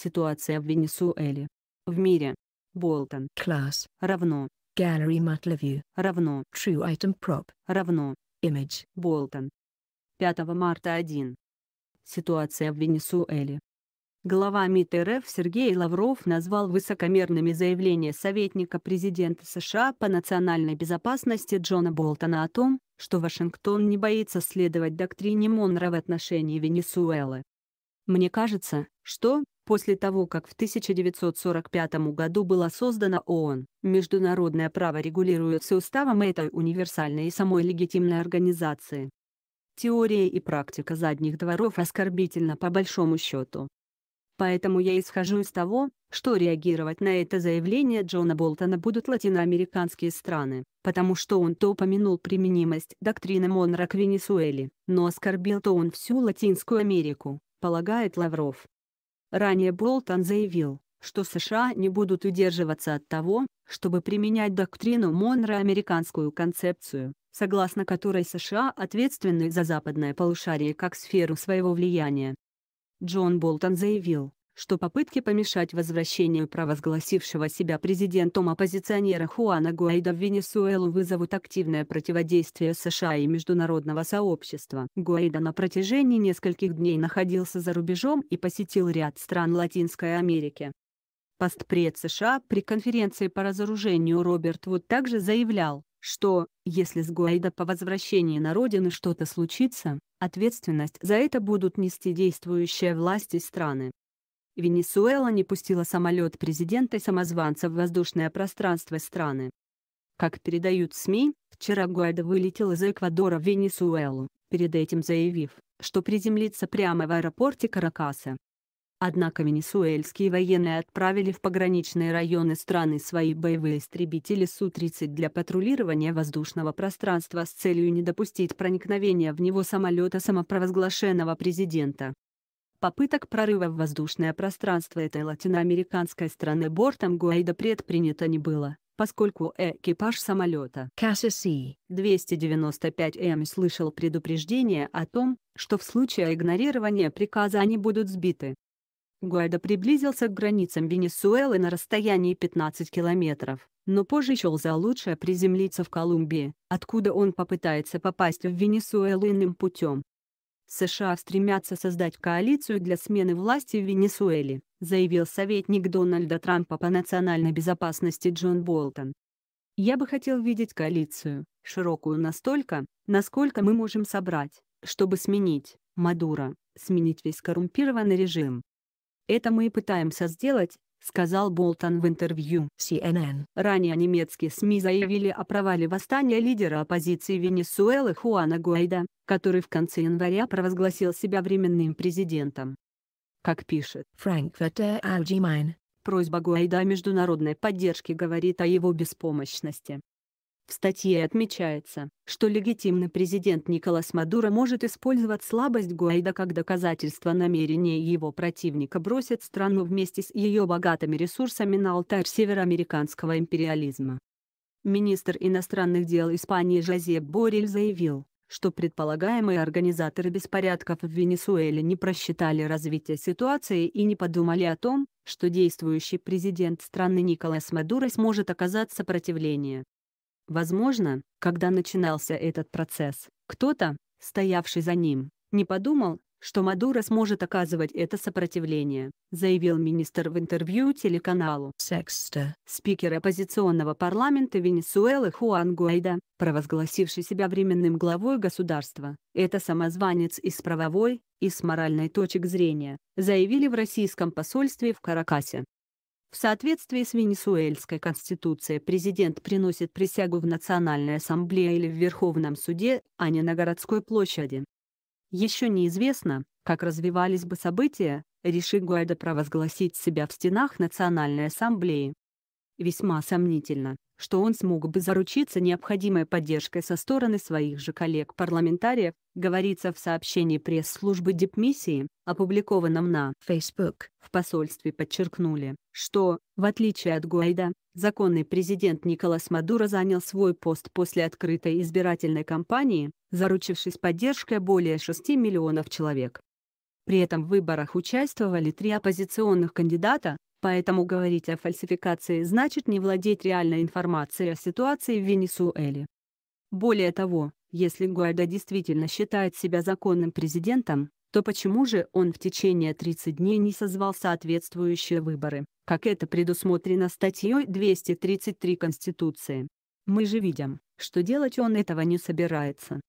Ситуация в Венесуэле. В мире. Болтон. Класс Равно. Gallery Matleview. Равно. True item prop. Равно. Image. Болтон. 5 марта 1. Ситуация в Венесуэле. Глава МИД РФ Сергей Лавров назвал высокомерными заявления советника президента США по национальной безопасности Джона Болтона о том, что Вашингтон не боится следовать доктрине Монро в отношении Венесуэлы. Мне кажется, что, После того, как в 1945 году была создана ООН, международное право регулируется уставом этой универсальной и самой легитимной организации. Теория и практика задних дворов оскорбительна по большому счету. Поэтому я исхожу из того, что реагировать на это заявление Джона Болтона будут латиноамериканские страны, потому что он-то упомянул применимость доктрины Монра к Венесуэле, но оскорбил-то он всю Латинскую Америку, полагает Лавров. Ранее Болтон заявил, что США не будут удерживаться от того, чтобы применять доктрину американскую концепцию, согласно которой США ответственны за западное полушарие как сферу своего влияния. Джон Болтон заявил, что попытки помешать возвращению провозгласившего себя президентом оппозиционера Хуана Гуайда в Венесуэлу вызовут активное противодействие США и международного сообщества. Гуайда на протяжении нескольких дней находился за рубежом и посетил ряд стран Латинской Америки. Постпред США при конференции по разоружению Роберт Вуд также заявлял, что, если с Гуайда по возвращении на родину что-то случится, ответственность за это будут нести действующие власти страны. Венесуэла не пустила самолет президента и самозванца в воздушное пространство страны. Как передают СМИ, вчера Гуайдо вылетел из Эквадора в Венесуэлу, перед этим заявив, что приземлится прямо в аэропорте Каракаса. Однако венесуэльские военные отправили в пограничные районы страны свои боевые истребители Су-30 для патрулирования воздушного пространства с целью не допустить проникновения в него самолета самопровозглашенного президента. Попыток прорыва в воздушное пространство этой латиноамериканской страны бортом Гуайда предпринято не было, поскольку экипаж самолета КСС-295М эм слышал предупреждение о том, что в случае игнорирования приказа они будут сбиты. Гуайда приблизился к границам Венесуэлы на расстоянии 15 километров, но позже счел за лучшее приземлиться в Колумбии, откуда он попытается попасть в Венесуэлу иным путем. США стремятся создать коалицию для смены власти в Венесуэле, заявил советник Дональда Трампа по национальной безопасности Джон Болтон. Я бы хотел видеть коалицию, широкую настолько, насколько мы можем собрать, чтобы сменить Мадура, сменить весь коррумпированный режим. Это мы и пытаемся сделать, сказал Болтон в интервью CNN. Ранее немецкие СМИ заявили о провале восстания лидера оппозиции Венесуэлы Хуана Гуайда, который в конце января провозгласил себя временным президентом. Как пишет Frankfurter Allgemeine, просьба Гуайда о международной поддержке говорит о его беспомощности. В статье отмечается, что легитимный президент Николас Мадуро может использовать слабость Гуайда как доказательство намерения его противника бросить страну вместе с ее богатыми ресурсами на алтарь североамериканского империализма. Министр иностранных дел Испании Жозеп Борель заявил, что предполагаемые организаторы беспорядков в Венесуэле не просчитали развитие ситуации и не подумали о том, что действующий президент страны Николас Мадуро сможет оказать сопротивление. Возможно, когда начинался этот процесс, кто-то, стоявший за ним, не подумал, что Мадуро сможет оказывать это сопротивление, заявил министр в интервью телеканалу «Секста». Спикер оппозиционного парламента Венесуэлы Хуан Гуайда, провозгласивший себя временным главой государства, это самозванец из правовой и с моральной точек зрения, заявили в российском посольстве в Каракасе. В соответствии с Венесуэльской конституцией президент приносит присягу в Национальной ассамблее или в Верховном суде, а не на городской площади. Еще неизвестно, как развивались бы события, реши Гуайда провозгласить себя в стенах Национальной ассамблеи. Весьма сомнительно что он смог бы заручиться необходимой поддержкой со стороны своих же коллег-парламентариев, говорится в сообщении пресс-службы Дипмиссии, опубликованном на Facebook. В посольстве подчеркнули, что, в отличие от Гуайда, законный президент Николас Мадуро занял свой пост после открытой избирательной кампании, заручившись поддержкой более 6 миллионов человек. При этом в выборах участвовали три оппозиционных кандидата, Поэтому говорить о фальсификации значит не владеть реальной информацией о ситуации в Венесуэле. Более того, если Гуайдо действительно считает себя законным президентом, то почему же он в течение 30 дней не созвал соответствующие выборы, как это предусмотрено статьей 233 Конституции? Мы же видим, что делать он этого не собирается.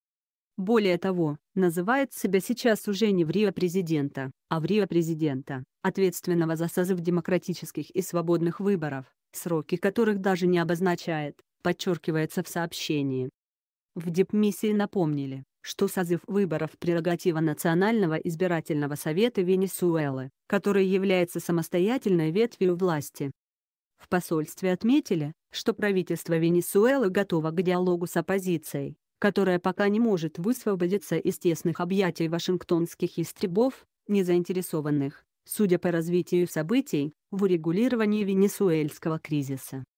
Более того, называет себя сейчас уже не в Рио президента, а в Рио президента, ответственного за созыв демократических и свободных выборов, сроки которых даже не обозначает, подчеркивается в сообщении. В дипмиссии напомнили, что созыв выборов – прерогатива Национального избирательного совета Венесуэлы, который является самостоятельной ветвью власти. В посольстве отметили, что правительство Венесуэлы готово к диалогу с оппозицией, которая пока не может высвободиться из тесных объятий вашингтонских истребов, не заинтересованных, судя по развитию событий, в урегулировании венесуэльского кризиса.